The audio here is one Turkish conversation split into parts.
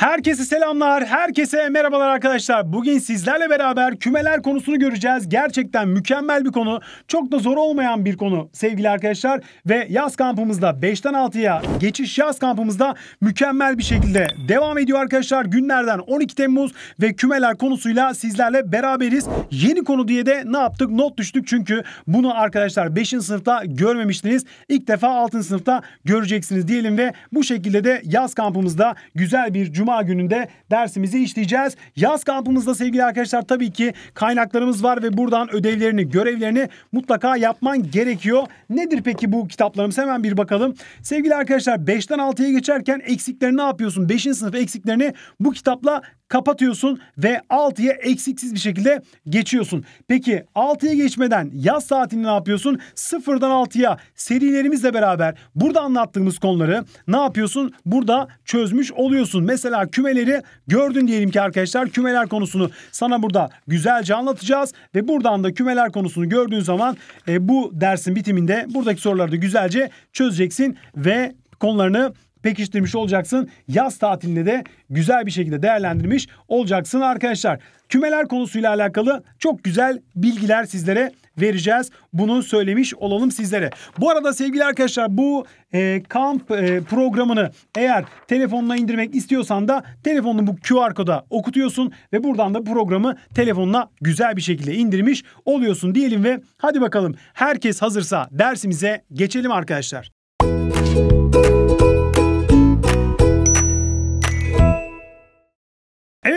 Herkese selamlar, herkese merhabalar arkadaşlar. Bugün sizlerle beraber kümeler konusunu göreceğiz. Gerçekten mükemmel bir konu, çok da zor olmayan bir konu sevgili arkadaşlar. Ve yaz kampımızda 5'ten 6'ya geçiş yaz kampımızda mükemmel bir şekilde devam ediyor arkadaşlar. Günlerden 12 Temmuz ve kümeler konusuyla sizlerle beraberiz. Yeni konu diye de ne yaptık? Not düştük çünkü bunu arkadaşlar 5. sınıfta görmemiştiniz. İlk defa 6. sınıfta göreceksiniz diyelim ve bu şekilde de yaz kampımızda güzel bir cuma Cuma gününde dersimizi işleyeceğiz. Yaz kampımızda sevgili arkadaşlar tabii ki kaynaklarımız var ve buradan ödevlerini, görevlerini mutlaka yapman gerekiyor. Nedir peki bu kitaplarımız? Hemen bir bakalım. Sevgili arkadaşlar 5'ten 6'ya geçerken eksiklerini ne yapıyorsun? 5. sınıf eksiklerini bu kitapla kapatıyorsun ve 6'ya eksiksiz bir şekilde geçiyorsun. Peki 6'ya geçmeden yaz saatini ne yapıyorsun? 0'dan 6'ya serilerimizle beraber burada anlattığımız konuları ne yapıyorsun? Burada çözmüş oluyorsun. Mesela Mesela kümeleri gördün diyelim ki arkadaşlar. Kümeler konusunu sana burada güzelce anlatacağız. Ve buradan da kümeler konusunu gördüğün zaman e, bu dersin bitiminde buradaki soruları da güzelce çözeceksin. Ve konularını pekiştirmiş olacaksın. Yaz tatilinde de güzel bir şekilde değerlendirmiş olacaksın arkadaşlar. Kümeler konusuyla alakalı çok güzel bilgiler sizlere vereceğiz. Bunu söylemiş olalım sizlere. Bu arada sevgili arkadaşlar bu e, kamp e, programını eğer telefonuna indirmek istiyorsan da telefonunu bu QR koda okutuyorsun ve buradan da programı telefonuna güzel bir şekilde indirmiş oluyorsun diyelim ve hadi bakalım herkes hazırsa dersimize geçelim arkadaşlar. Müzik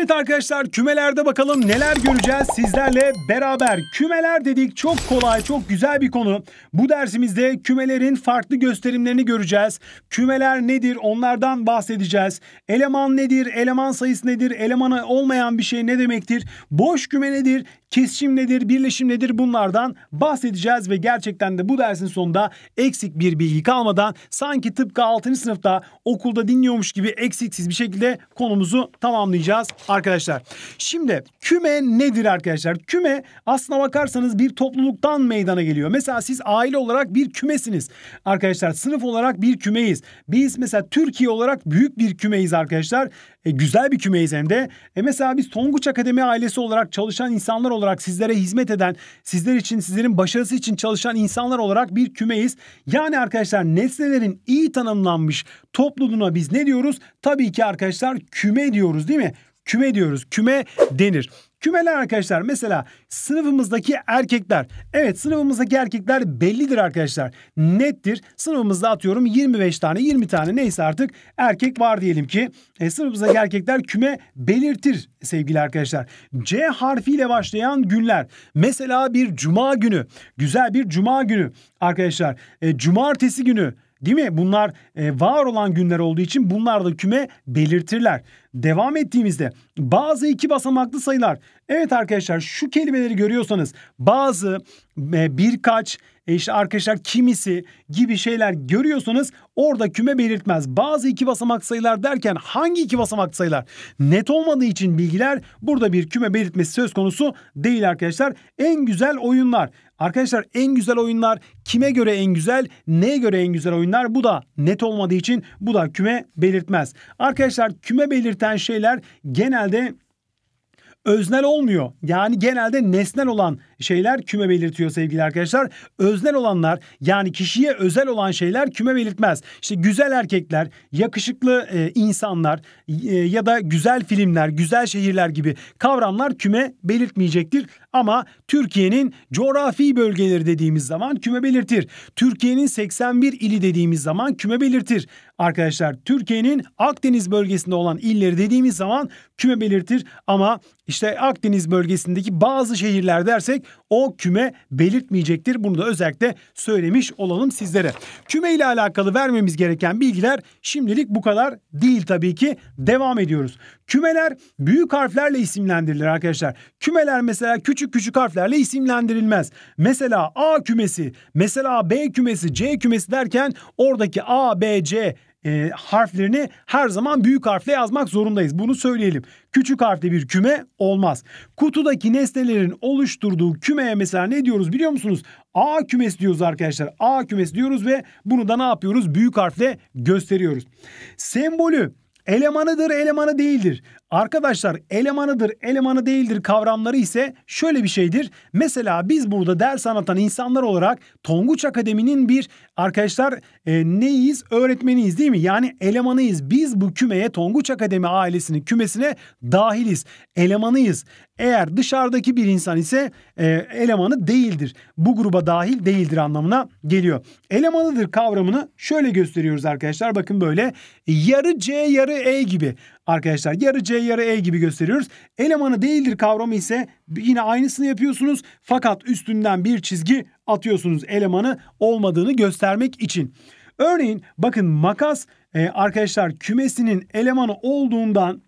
Evet arkadaşlar kümelerde bakalım neler göreceğiz sizlerle beraber. Kümeler dedik çok kolay çok güzel bir konu. Bu dersimizde kümelerin farklı gösterimlerini göreceğiz. Kümeler nedir onlardan bahsedeceğiz. Eleman nedir eleman sayısı nedir elemana olmayan bir şey ne demektir. Boş küme nedir kesişim nedir birleşim nedir bunlardan bahsedeceğiz. Ve gerçekten de bu dersin sonunda eksik bir bilgi kalmadan sanki tıpkı 6. sınıfta okulda dinliyormuş gibi eksiksiz bir şekilde konumuzu tamamlayacağız arkadaşlar. Şimdi küme nedir arkadaşlar? Küme aslına bakarsanız bir topluluktan meydana geliyor. Mesela siz aile olarak bir kümesiniz. Arkadaşlar sınıf olarak bir kümeyiz. Biz mesela Türkiye olarak büyük bir kümeyiz arkadaşlar. E, güzel bir kümeyiz hem de. E, mesela biz Tonguç Akademi ailesi olarak çalışan insanlar olarak sizlere hizmet eden, sizler için, sizlerin başarısı için çalışan insanlar olarak bir kümeyiz. Yani arkadaşlar nesnelerin iyi tanımlanmış topluluğuna biz ne diyoruz? Tabii ki arkadaşlar küme diyoruz değil mi? Küme diyoruz. Küme denir. Kümeler arkadaşlar mesela sınıfımızdaki erkekler. Evet sınıfımızdaki erkekler bellidir arkadaşlar. Nettir. Sınıfımızda atıyorum 25 tane 20 tane neyse artık erkek var diyelim ki. E, sınıfımızdaki erkekler küme belirtir sevgili arkadaşlar. C harfiyle başlayan günler. Mesela bir cuma günü. Güzel bir cuma günü arkadaşlar. E, cumartesi günü Değil mi? Bunlar e, var olan günler olduğu için bunlar da küme belirtirler. Devam ettiğimizde bazı iki basamaklı sayılar. Evet arkadaşlar şu kelimeleri görüyorsanız bazı e, birkaç e işte arkadaşlar kimisi gibi şeyler görüyorsanız orada küme belirtmez. Bazı iki basamak sayılar derken hangi iki basamak sayılar? Net olmadığı için bilgiler burada bir küme belirtmesi söz konusu değil arkadaşlar. En güzel oyunlar Arkadaşlar en güzel oyunlar kime göre en güzel, neye göre en güzel oyunlar bu da net olmadığı için bu da küme belirtmez. Arkadaşlar küme belirten şeyler genelde öznel olmuyor. Yani genelde nesnel olan şeyler küme belirtiyor sevgili arkadaşlar. Öznel olanlar yani kişiye özel olan şeyler küme belirtmez. İşte güzel erkekler, yakışıklı e, insanlar e, ya da güzel filmler, güzel şehirler gibi kavramlar küme belirtmeyecektir. Ama Türkiye'nin coğrafi bölgeleri dediğimiz zaman küme belirtir. Türkiye'nin 81 ili dediğimiz zaman küme belirtir. Arkadaşlar Türkiye'nin Akdeniz bölgesinde olan illeri dediğimiz zaman küme belirtir ama işte Akdeniz bölgesindeki bazı şehirler dersek o küme belirtmeyecektir. Bunu da özellikle söylemiş olalım sizlere. Küme ile alakalı vermemiz gereken bilgiler şimdilik bu kadar değil tabii ki. Devam ediyoruz. Kümeler büyük harflerle isimlendirilir arkadaşlar. Kümeler mesela küçük küçük harflerle isimlendirilmez. Mesela A kümesi, mesela B kümesi, C kümesi derken oradaki A, B, C e, harflerini her zaman büyük harfle yazmak zorundayız. Bunu söyleyelim. Küçük harfli bir küme olmaz. Kutudaki nesnelerin oluşturduğu kümeye mesela ne diyoruz biliyor musunuz? A kümesi diyoruz arkadaşlar. A kümesi diyoruz ve bunu da ne yapıyoruz? Büyük harfle gösteriyoruz. Sembolü Elemanıdır, elemanı değildir. Arkadaşlar elemanıdır, elemanı değildir kavramları ise şöyle bir şeydir. Mesela biz burada ders anlatan insanlar olarak Tonguç Akademi'nin bir arkadaşlar e, neyiz? Öğretmeniyiz değil mi? Yani elemanıyız. Biz bu kümeye Tonguç Akademi ailesinin kümesine dahiliz. Elemanıyız. Eğer dışarıdaki bir insan ise e, elemanı değildir. Bu gruba dahil değildir anlamına geliyor. Elemanıdır kavramını şöyle gösteriyoruz arkadaşlar. Bakın böyle yarı C yarı E gibi arkadaşlar. Yarı C yarı E gibi gösteriyoruz. Elemanı değildir kavramı ise yine aynısını yapıyorsunuz. Fakat üstünden bir çizgi atıyorsunuz elemanı olmadığını göstermek için. Örneğin bakın makas e, arkadaşlar kümesinin elemanı olduğundan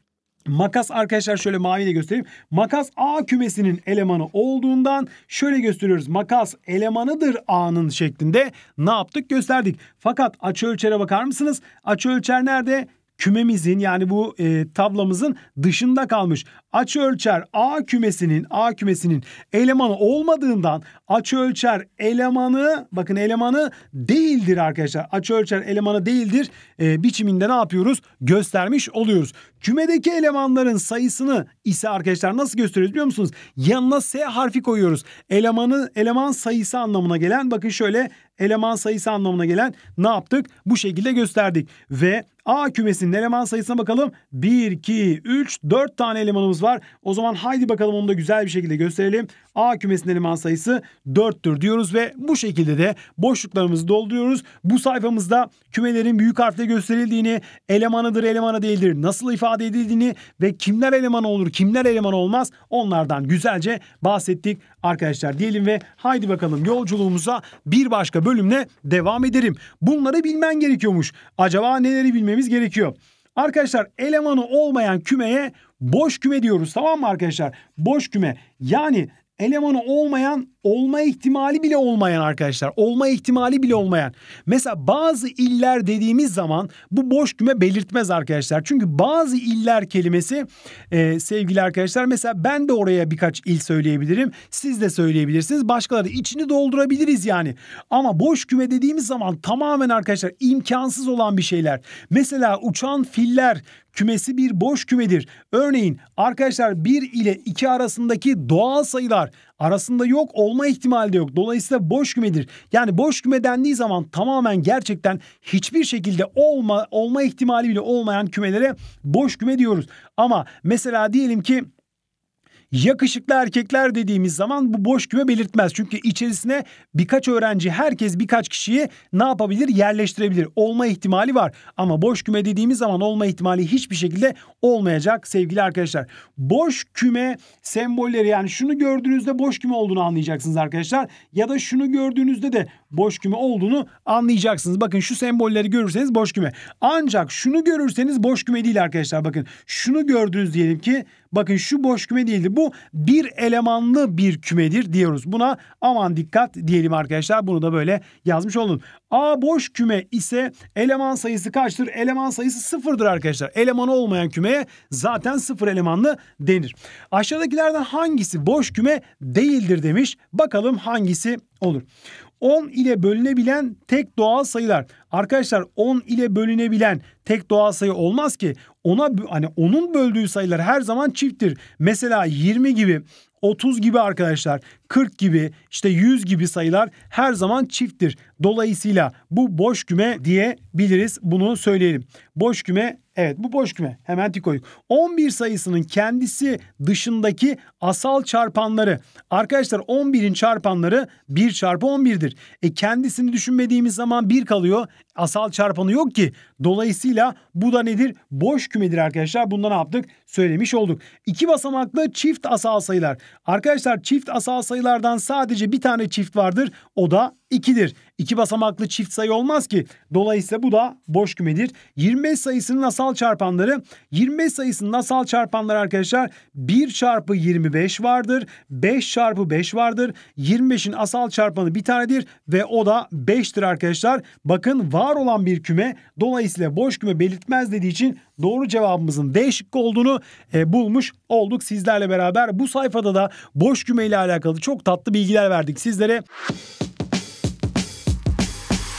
Makas arkadaşlar şöyle maviyle göstereyim. Makas A kümesinin elemanı olduğundan şöyle gösteriyoruz. Makas elemanıdır A'nın şeklinde ne yaptık gösterdik. Fakat açı ölçere bakar mısınız? Açı ölçer nerede? kümemizin yani bu e, tablamızın dışında kalmış. Açı ölçer A kümesinin A kümesinin elemanı olmadığından açı ölçer elemanı bakın elemanı değildir arkadaşlar. Açı ölçer elemanı değildir e, biçiminde ne yapıyoruz? Göstermiş oluyoruz. Kümedeki elemanların sayısını ise arkadaşlar nasıl gösteriyoruz biliyor musunuz? Yanına S harfi koyuyoruz. Elemanı eleman sayısı anlamına gelen bakın şöyle eleman sayısı anlamına gelen ne yaptık? Bu şekilde gösterdik. Ve A kümesinin eleman sayısına bakalım. 1, 2, 3, 4 tane elemanımız var. O zaman haydi bakalım onu da güzel bir şekilde gösterelim. A kümesinde eleman sayısı 4'tür diyoruz ve bu şekilde de boşluklarımızı dolduruyoruz. Bu sayfamızda kümelerin büyük harfle gösterildiğini, elemanıdır, elemana değildir, nasıl ifade edildiğini ve kimler eleman olur, kimler eleman olmaz onlardan güzelce bahsettik arkadaşlar diyelim ve haydi bakalım yolculuğumuza bir başka bölümle devam edelim. Bunları bilmen gerekiyormuş. Acaba neleri bilmemiz gerekiyor? Arkadaşlar elemanı olmayan kümeye boş küme diyoruz tamam mı arkadaşlar? Boş küme yani elemanı olmayan olma ihtimali bile olmayan arkadaşlar. Olma ihtimali bile olmayan. Mesela bazı iller dediğimiz zaman bu boş küme belirtmez arkadaşlar. Çünkü bazı iller kelimesi e, sevgili arkadaşlar mesela ben de oraya birkaç il söyleyebilirim. Siz de söyleyebilirsiniz. Başkaları içini doldurabiliriz yani. Ama boş küme dediğimiz zaman tamamen arkadaşlar imkansız olan bir şeyler. Mesela uçan filler kümesi bir boş kümedir. Örneğin arkadaşlar 1 ile 2 arasındaki doğal sayılar arasında yok olma ihtimali de yok. Dolayısıyla boş kümedir. Yani boş küme dendiği zaman tamamen gerçekten hiçbir şekilde olma olma ihtimali bile olmayan kümelere boş küme diyoruz. Ama mesela diyelim ki yakışıklı erkekler dediğimiz zaman bu boş küme belirtmez. Çünkü içerisine birkaç öğrenci herkes birkaç kişiyi ne yapabilir yerleştirebilir. Olma ihtimali var ama boş küme dediğimiz zaman olma ihtimali hiçbir şekilde olmayacak sevgili arkadaşlar. Boş küme sembolleri yani şunu gördüğünüzde boş küme olduğunu anlayacaksınız arkadaşlar. Ya da şunu gördüğünüzde de boş küme olduğunu anlayacaksınız. Bakın şu sembolleri görürseniz boş küme. Ancak şunu görürseniz boş küme değil arkadaşlar. Bakın şunu gördüğünüz diyelim ki Bakın şu boş küme değildir. Bu bir elemanlı bir kümedir diyoruz. Buna aman dikkat diyelim arkadaşlar. Bunu da böyle yazmış olun. A boş küme ise eleman sayısı kaçtır? Eleman sayısı sıfırdır arkadaşlar. Elemanı olmayan kümeye zaten sıfır elemanlı denir. Aşağıdakilerden hangisi boş küme değildir demiş. Bakalım hangisi olur. 10 ile bölünebilen tek doğal sayılar. Arkadaşlar 10 ile bölünebilen tek doğal sayı olmaz ki. Ona hani onun böldüğü sayılar her zaman çifttir. Mesela 20 gibi 30 gibi arkadaşlar 40 gibi işte 100 gibi sayılar her zaman çifttir. Dolayısıyla bu boş küme diyebiliriz bunu söyleyelim. Boş küme Evet bu boş küme. Hemen tik koyduk. 11 sayısının kendisi dışındaki asal çarpanları. Arkadaşlar 11'in çarpanları 1 çarpı 11'dir. E kendisini düşünmediğimiz zaman 1 kalıyor. Asal çarpanı yok ki. Dolayısıyla bu da nedir? Boş kümedir arkadaşlar. Bundan ne yaptık? Söylemiş olduk. İki basamaklı çift asal sayılar. Arkadaşlar çift asal sayılardan sadece bir tane çift vardır. O da 2'dir. İki basamaklı çift sayı olmaz ki. Dolayısıyla bu da boş kümedir. 25 sayısının asal çarpanları 25 sayısının asal çarpanları arkadaşlar 1 çarpı 25 vardır. 5 çarpı 5 vardır. 25'in asal çarpanı bir tanedir ve o da 5'tir arkadaşlar. Bakın var olan bir küme dolayısıyla boş küme belirtmez dediği için doğru cevabımızın D şıkkı olduğunu e, bulmuş olduk sizlerle beraber. Bu sayfada da boş küme ile alakalı çok tatlı bilgiler verdik sizlere.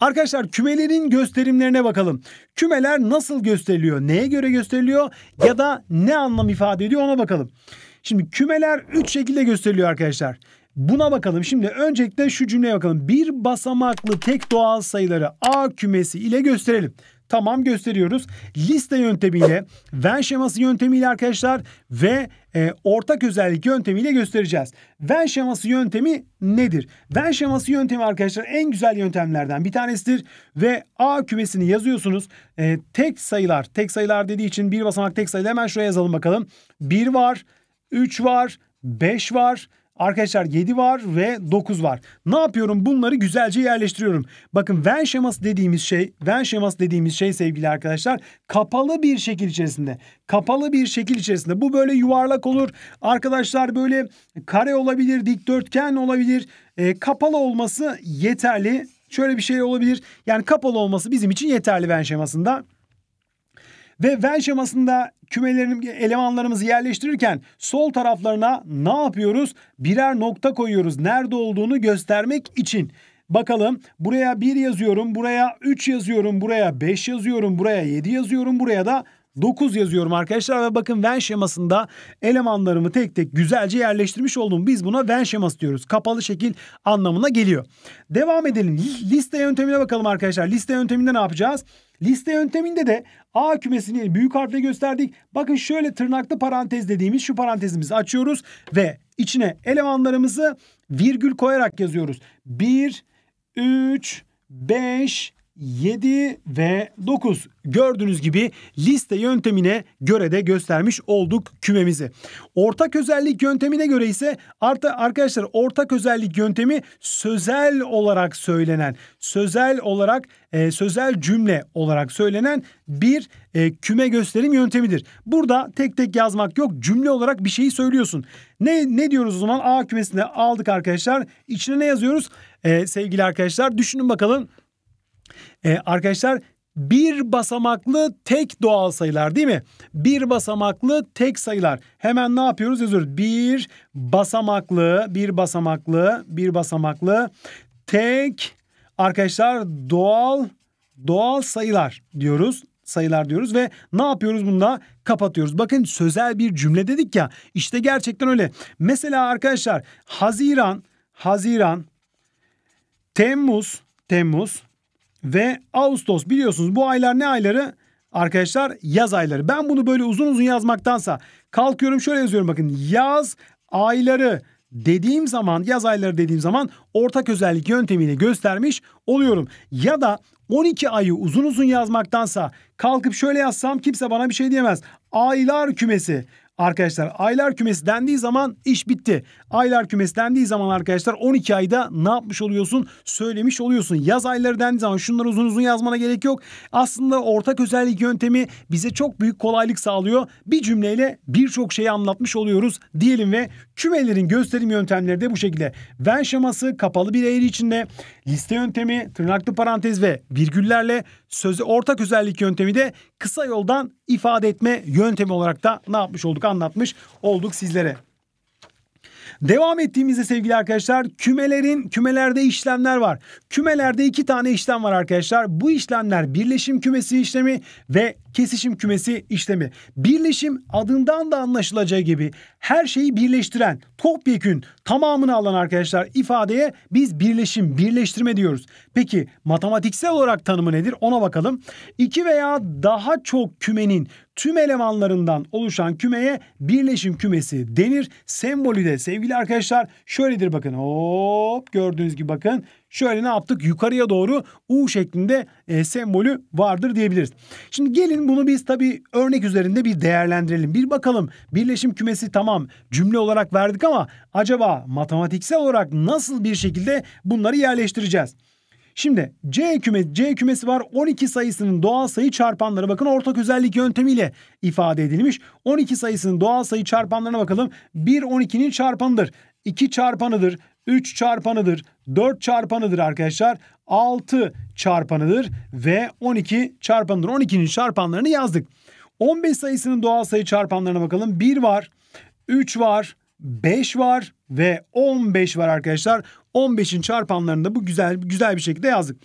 Arkadaşlar kümelerin gösterimlerine bakalım. Kümeler nasıl gösteriliyor? Neye göre gösteriliyor? Ya da ne anlam ifade ediyor ona bakalım. Şimdi kümeler 3 şekilde gösteriliyor arkadaşlar. Buna bakalım. Şimdi öncelikle şu cümleye bakalım. Bir basamaklı tek doğal sayıları A kümesi ile gösterelim. Tamam gösteriyoruz. Liste yöntemiyle, Venn şeması yöntemiyle arkadaşlar ve e, ortak özellik yöntemiyle göstereceğiz. Venn şeması yöntemi nedir? Venn şeması yöntemi arkadaşlar en güzel yöntemlerden bir tanesidir. Ve A kümesini yazıyorsunuz. E, tek sayılar, tek sayılar dediği için bir basamak tek sayıda hemen şuraya yazalım bakalım. 1 var, 3 var, 5 var, Arkadaşlar 7 var ve 9 var. Ne yapıyorum? Bunları güzelce yerleştiriyorum. Bakın Venn şeması dediğimiz şey, Venn şeması dediğimiz şey sevgili arkadaşlar kapalı bir şekil içerisinde. Kapalı bir şekil içerisinde. Bu böyle yuvarlak olur. Arkadaşlar böyle kare olabilir, dikdörtgen olabilir. E, kapalı olması yeterli. Şöyle bir şey olabilir. Yani kapalı olması bizim için yeterli Venn şemasında. Ve vel şemasında kümelerin elemanlarımızı yerleştirirken sol taraflarına ne yapıyoruz? Birer nokta koyuyoruz. Nerede olduğunu göstermek için. Bakalım buraya 1 yazıyorum, buraya 3 yazıyorum, buraya 5 yazıyorum, buraya 7 yazıyorum, buraya da 9 yazıyorum arkadaşlar ve bakın Venn şemasında elemanlarımı tek tek güzelce yerleştirmiş oldum. Biz buna Venn şeması diyoruz. Kapalı şekil anlamına geliyor. Devam edelim. Liste yöntemine bakalım arkadaşlar. Liste yönteminde ne yapacağız? Liste yönteminde de A kümesini büyük harfle gösterdik. Bakın şöyle tırnaklı parantez dediğimiz şu parantezimizi açıyoruz ve içine elemanlarımızı virgül koyarak yazıyoruz. 1, 3, 5, 7 ve 9 gördüğünüz gibi liste yöntemine göre de göstermiş olduk kümemizi. Ortak özellik yöntemine göre ise artı arkadaşlar ortak özellik yöntemi sözel olarak söylenen, sözel olarak e, sözel cümle olarak söylenen bir e, küme gösterim yöntemidir. Burada tek tek yazmak yok. Cümle olarak bir şeyi söylüyorsun. Ne ne diyoruz o zaman? A kümesine aldık arkadaşlar. İçine ne yazıyoruz? E, sevgili arkadaşlar düşünün bakalım ee, arkadaşlar bir basamaklı tek doğal sayılar değil mi? Bir basamaklı tek sayılar. Hemen ne yapıyoruz? özür Bir basamaklı, bir basamaklı, bir basamaklı tek arkadaşlar doğal doğal sayılar diyoruz sayılar diyoruz ve ne yapıyoruz bunda? Kapatıyoruz. Bakın sözel bir cümle dedik ya. İşte gerçekten öyle. Mesela arkadaşlar Haziran, Haziran, Temmuz, Temmuz, ve Ağustos biliyorsunuz bu aylar ne ayları? Arkadaşlar yaz ayları. Ben bunu böyle uzun uzun yazmaktansa kalkıyorum şöyle yazıyorum bakın yaz ayları dediğim zaman yaz ayları dediğim zaman ortak özellik yöntemiyle göstermiş oluyorum. Ya da 12 ayı uzun uzun yazmaktansa kalkıp şöyle yazsam kimse bana bir şey diyemez. Aylar kümesi. Arkadaşlar aylar kümesi dendiği zaman iş bitti. Aylar kümesi dendiği zaman arkadaşlar 12 ayda ne yapmış oluyorsun? Söylemiş oluyorsun. Yaz ayları dendiği zaman şunları uzun uzun yazmana gerek yok. Aslında ortak özellik yöntemi bize çok büyük kolaylık sağlıyor. Bir cümleyle birçok şeyi anlatmış oluyoruz diyelim ve kümelerin gösterim yöntemleri de bu şekilde. Venn şeması kapalı bir eğri içinde Liste yöntemi, tırnaklı parantez ve virgüllerle söze ortak özellik yöntemi de kısa yoldan ifade etme yöntemi olarak da ne yapmış olduk anlatmış olduk sizlere. Devam ettiğimizde sevgili arkadaşlar kümelerin kümelerde işlemler var. Kümelerde iki tane işlem var arkadaşlar. Bu işlemler birleşim kümesi işlemi ve kesişim kümesi işlemi. Birleşim adından da anlaşılacağı gibi her şeyi birleştiren, topyekün tamamını alan arkadaşlar ifadeye biz birleşim, birleştirme diyoruz. Peki matematiksel olarak tanımı nedir? Ona bakalım. İki veya daha çok kümenin tüm elemanlarından oluşan kümeye birleşim kümesi denir. Sembolü de sevgili arkadaşlar şöyledir bakın. Hop gördüğünüz gibi bakın. Şöyle ne yaptık? Yukarıya doğru U şeklinde e, sembolü vardır diyebiliriz. Şimdi gelin bunu biz tabii örnek üzerinde bir değerlendirelim. Bir bakalım birleşim kümesi tamam cümle olarak verdik ama acaba matematiksel olarak nasıl bir şekilde bunları yerleştireceğiz? Şimdi C kümesi, C kümesi var. 12 sayısının doğal sayı çarpanları bakın ortak özellik yöntemiyle ifade edilmiş. 12 sayısının doğal sayı çarpanlarına bakalım. 1 12'nin çarpanıdır. 2 çarpanıdır. 3 çarpanıdır. 4 çarpanıdır arkadaşlar. 6 çarpanıdır ve 12 çarpanıdır. 12'nin çarpanlarını yazdık. 15 sayısının doğal sayı çarpanlarına bakalım. 1 var, 3 var, 5 var ve 15 var arkadaşlar. 15'in çarpanlarında bu güzel güzel bir şekilde yazdık.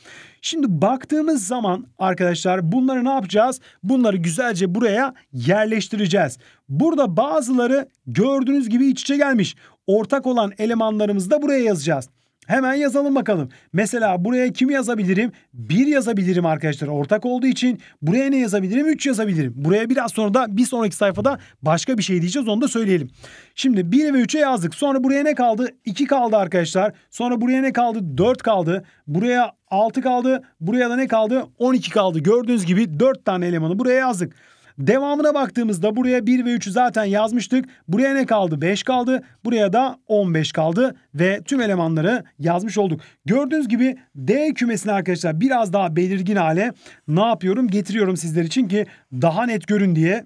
Şimdi baktığımız zaman arkadaşlar bunları ne yapacağız? Bunları güzelce buraya yerleştireceğiz. Burada bazıları gördüğünüz gibi iç içe gelmiş. Ortak olan elemanlarımızı da buraya yazacağız. Hemen yazalım bakalım. Mesela buraya kim yazabilirim? 1 yazabilirim arkadaşlar ortak olduğu için. Buraya ne yazabilirim? 3 yazabilirim. Buraya biraz sonra da bir sonraki sayfada başka bir şey diyeceğiz onu da söyleyelim. Şimdi 1 ve 3'e yazdık. Sonra buraya ne kaldı? 2 kaldı arkadaşlar. Sonra buraya ne kaldı? 4 kaldı. Buraya 6 kaldı. Buraya da ne kaldı? 12 kaldı. Gördüğünüz gibi 4 tane elemanı buraya yazdık. Devamına baktığımızda buraya 1 ve 3'ü zaten yazmıştık. Buraya ne kaldı? 5 kaldı. Buraya da 15 kaldı ve tüm elemanları yazmış olduk. Gördüğünüz gibi D kümesini arkadaşlar biraz daha belirgin hale ne yapıyorum? Getiriyorum sizler için ki daha net görün diye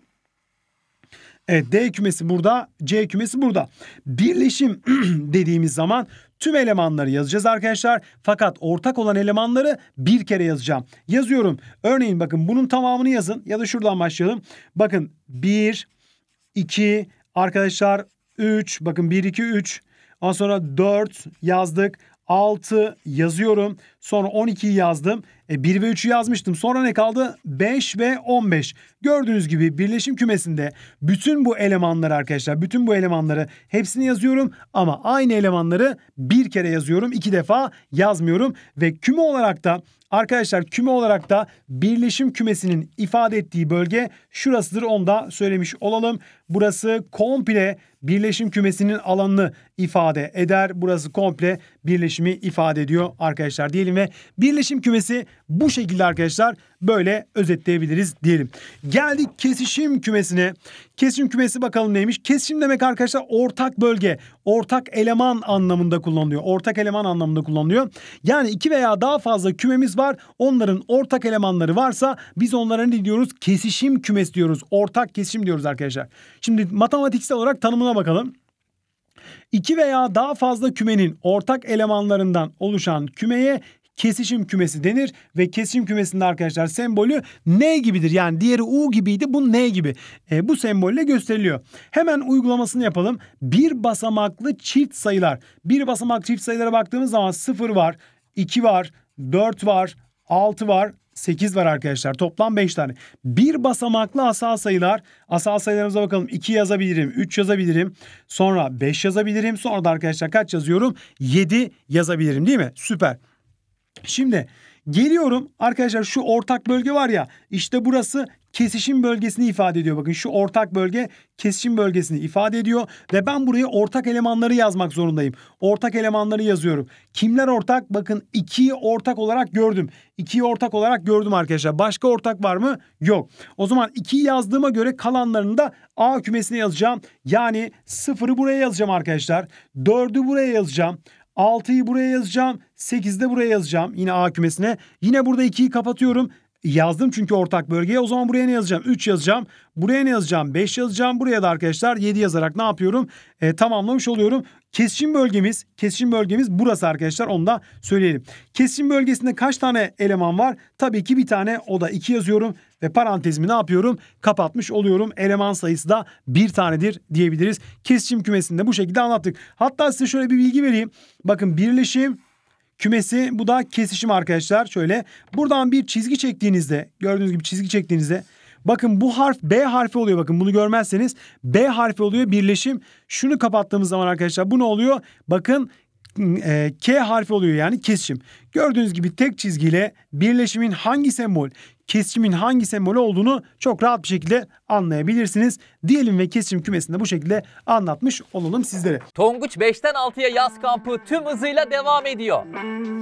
Evet D kümesi burada, C kümesi burada. Birleşim dediğimiz zaman tüm elemanları yazacağız arkadaşlar. Fakat ortak olan elemanları bir kere yazacağım. Yazıyorum. Örneğin bakın bunun tamamını yazın ya da şuradan başlayalım. Bakın 1 2 arkadaşlar 3 bakın 1 2 3 Ondan sonra 4 yazdık. 6 yazıyorum. Sonra 12'yi yazdım. E, 1 ve 3'ü yazmıştım. Sonra ne kaldı? 5 ve 15. Gördüğünüz gibi birleşim kümesinde bütün bu elemanları arkadaşlar, bütün bu elemanları hepsini yazıyorum ama aynı elemanları bir kere yazıyorum, iki defa yazmıyorum ve küme olarak da Arkadaşlar küme olarak da birleşim kümesinin ifade ettiği bölge şurasıdır onu da söylemiş olalım. Burası komple birleşim kümesinin alanını ifade eder. Burası komple birleşimi ifade ediyor arkadaşlar diyelim ve birleşim kümesi bu şekilde arkadaşlar böyle özetleyebiliriz diyelim. Geldik kesişim kümesine. Kesişim kümesi bakalım neymiş? Kesişim demek arkadaşlar ortak bölge, ortak eleman anlamında kullanılıyor. Ortak eleman anlamında kullanılıyor. Yani iki veya daha fazla kümemiz var. Onların ortak elemanları varsa biz onlara ne diyoruz? Kesişim kümesi kes diyoruz. Ortak kesim diyoruz arkadaşlar. Şimdi matematiksel olarak tanımına bakalım. İki veya daha fazla kümenin ortak elemanlarından oluşan kümeye kesişim kümesi denir ve kesişim kümesinde arkadaşlar sembolü N gibidir. Yani diğeri U gibiydi bu N gibi. E, bu sembolle gösteriliyor. Hemen uygulamasını yapalım. Bir basamaklı çift sayılar. Bir basamak çift sayılara baktığımız zaman 0 var, 2 var, 4 var, 6 var, 8 var arkadaşlar. Toplam 5 tane. Bir basamaklı asal sayılar. Asal sayılarımıza bakalım. 2 yazabilirim. 3 yazabilirim. Sonra 5 yazabilirim. Sonra da arkadaşlar kaç yazıyorum? 7 yazabilirim değil mi? Süper. Şimdi geliyorum arkadaşlar şu ortak bölge var ya. İşte burası kesişim bölgesini ifade ediyor. Bakın şu ortak bölge kesişim bölgesini ifade ediyor ve ben buraya ortak elemanları yazmak zorundayım. Ortak elemanları yazıyorum. Kimler ortak? Bakın 2'yi ortak olarak gördüm. 2'yi ortak olarak gördüm arkadaşlar. Başka ortak var mı? Yok. O zaman 2'yi yazdığıma göre kalanlarını da A kümesine yazacağım. Yani sıfırı buraya yazacağım arkadaşlar. 4'ü buraya yazacağım. 6'yı buraya yazacağım. de buraya yazacağım. Yine A kümesine. Yine burada 2'yi kapatıyorum. Yazdım çünkü ortak bölgeye. O zaman buraya ne yazacağım? 3 yazacağım. Buraya ne yazacağım? 5 yazacağım. Buraya da arkadaşlar 7 yazarak ne yapıyorum? E, tamamlamış oluyorum. Kesişim bölgemiz, kesişim bölgemiz burası arkadaşlar onu da söyleyelim. Kesişim bölgesinde kaç tane eleman var? Tabii ki bir tane o da 2 yazıyorum ve parantezimi ne yapıyorum? Kapatmış oluyorum. Eleman sayısı da bir tanedir diyebiliriz. Kesişim kümesinde bu şekilde anlattık. Hatta size şöyle bir bilgi vereyim. Bakın birleşim kümesi. Bu da kesişim arkadaşlar. Şöyle buradan bir çizgi çektiğinizde gördüğünüz gibi çizgi çektiğinizde Bakın bu harf B harfi oluyor bakın bunu görmezseniz B harfi oluyor birleşim. Şunu kapattığımız zaman arkadaşlar bu ne oluyor? Bakın e, K harfi oluyor yani kesişim. Gördüğünüz gibi tek çizgiyle birleşimin hangi sembol, kesişimin hangi sembolü olduğunu çok rahat bir şekilde anlayabilirsiniz. Diyelim ve kesişim kümesinde bu şekilde anlatmış olalım sizlere. Tonguç 5'ten 6'ya yaz kampı tüm hızıyla devam ediyor.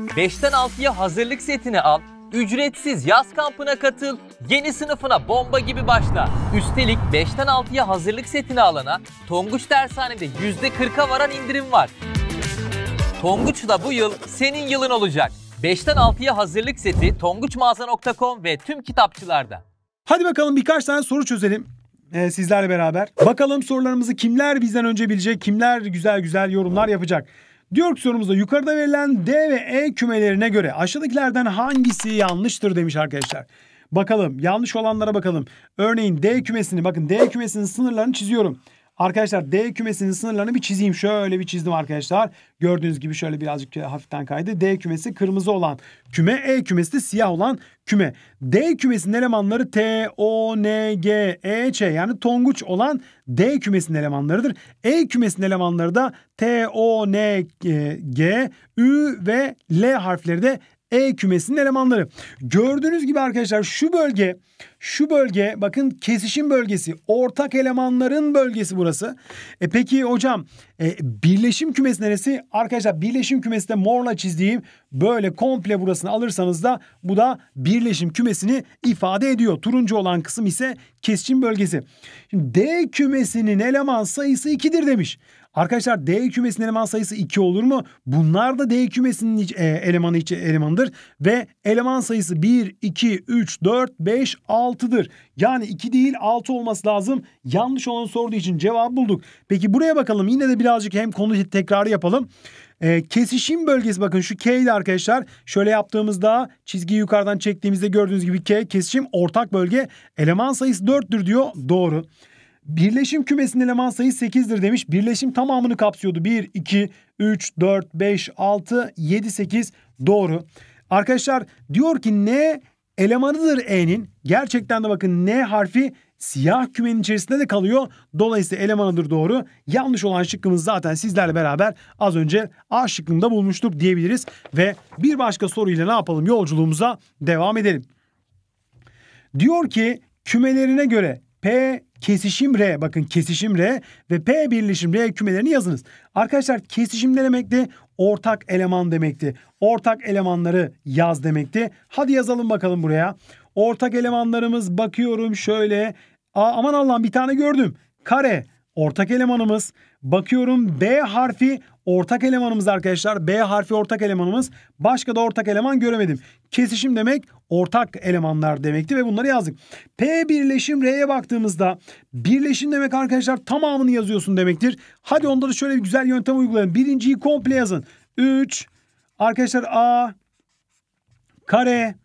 5'ten 6'ya hazırlık setini al. Ücretsiz yaz kampına katıl, yeni sınıfına bomba gibi başla. Üstelik 5'ten 6'ya hazırlık setini alana Tonguç Dershane'de %40'a varan indirim var. Tonguç da bu yıl senin yılın olacak. 5'ten 6'ya hazırlık seti tonguçmağaza.com ve tüm kitapçılarda. Hadi bakalım birkaç tane soru çözelim e, sizlerle beraber. Bakalım sorularımızı kimler bizden önce bilecek, kimler güzel güzel yorumlar yapacak. Diyor ki sorumuzda yukarıda verilen D ve E kümelerine göre aşağıdakilerden hangisi yanlıştır demiş arkadaşlar. Bakalım yanlış olanlara bakalım. Örneğin D kümesini bakın D kümesinin sınırlarını çiziyorum. Arkadaşlar D kümesinin sınırlarını bir çizeyim. Şöyle bir çizdim arkadaşlar. Gördüğünüz gibi şöyle birazcık e, hafiften kaydı. D kümesi kırmızı olan küme. E kümesi de siyah olan küme. D kümesinin elemanları T, O, N, G, E, Ç yani tonguç olan D kümesinin elemanlarıdır. E kümesinin elemanları da T, O, N, G, Ü ve L harfleri de e kümesinin elemanları. Gördüğünüz gibi arkadaşlar şu bölge şu bölge bakın kesişim bölgesi ortak elemanların bölgesi burası. E peki hocam e, birleşim kümesi neresi? Arkadaşlar birleşim kümesi de morla çizdiğim böyle komple burasını alırsanız da bu da birleşim kümesini ifade ediyor. Turuncu olan kısım ise kesişim bölgesi. Şimdi D kümesinin eleman sayısı 2'dir demiş. Arkadaşlar D kümesinin eleman sayısı 2 olur mu? Bunlar da D kümesinin e, elemanı iç, elemanıdır. Ve eleman sayısı 1, 2, 3, 4, 5, 6'dır. Yani 2 değil 6 olması lazım. Yanlış olanı sorduğu için cevabı bulduk. Peki buraya bakalım. Yine de birazcık hem konu tekrarı yapalım. E, kesişim bölgesi bakın şu K ile arkadaşlar şöyle yaptığımızda çizgiyi yukarıdan çektiğimizde gördüğünüz gibi K kesişim ortak bölge eleman sayısı 4'tür diyor. Doğru. Birleşim kümesinin eleman sayısı 8'dir demiş. Birleşim tamamını kapsıyordu. 1, 2, 3, 4, 5, 6, 7, 8 doğru. Arkadaşlar diyor ki ne elemanıdır E'nin. Gerçekten de bakın ne harfi siyah kümenin içerisinde de kalıyor. Dolayısıyla elemanıdır doğru. Yanlış olan şıkkımız zaten sizlerle beraber az önce A şıkkında bulmuştuk diyebiliriz. Ve bir başka soruyla ne yapalım yolculuğumuza devam edelim. Diyor ki kümelerine göre P, kesişim R bakın kesişim R ve P birleşim R kümelerini yazınız. Arkadaşlar kesişim ne demekti? Ortak eleman demekti. Ortak elemanları yaz demekti. Hadi yazalım bakalım buraya. Ortak elemanlarımız bakıyorum şöyle. Aa, aman Allah'ım bir tane gördüm. Kare ortak elemanımız. Bakıyorum B harfi ortak elemanımız arkadaşlar. B harfi ortak elemanımız. Başka da ortak eleman göremedim. Kesişim demek ortak elemanlar demekti ve bunları yazdık. P birleşim R'ye baktığımızda birleşim demek arkadaşlar tamamını yazıyorsun demektir. Hadi onları şöyle bir güzel yöntem uygulayalım. Birinciyi komple yazın. 3 arkadaşlar A kare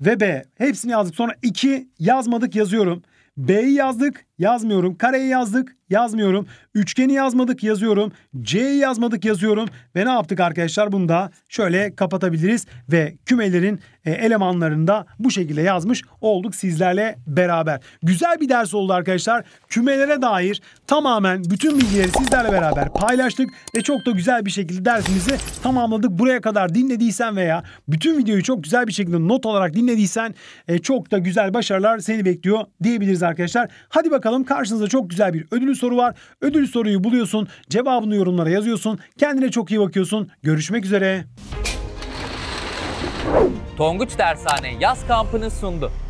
ve B. Hepsini yazdık. Sonra 2 yazmadık yazıyorum. B'yi yazdık yazmıyorum. Kareyi yazdık yazmıyorum. Üçgeni yazmadık yazıyorum. C'yi yazmadık yazıyorum. Ve ne yaptık arkadaşlar? Bunu da şöyle kapatabiliriz. Ve kümelerin e, elemanlarını da bu şekilde yazmış olduk sizlerle beraber. Güzel bir ders oldu arkadaşlar. Kümelere dair tamamen bütün bilgileri sizlerle beraber paylaştık. Ve çok da güzel bir şekilde dersimizi tamamladık. Buraya kadar dinlediysen veya bütün videoyu çok güzel bir şekilde not olarak dinlediysen e, çok da güzel başarılar seni bekliyor diyebiliriz arkadaşlar. Hadi bakalım bakalım. Karşınızda çok güzel bir ödül soru var. Ödül soruyu buluyorsun. Cevabını yorumlara yazıyorsun. Kendine çok iyi bakıyorsun. Görüşmek üzere. Tonguç Dershane yaz kampını sundu.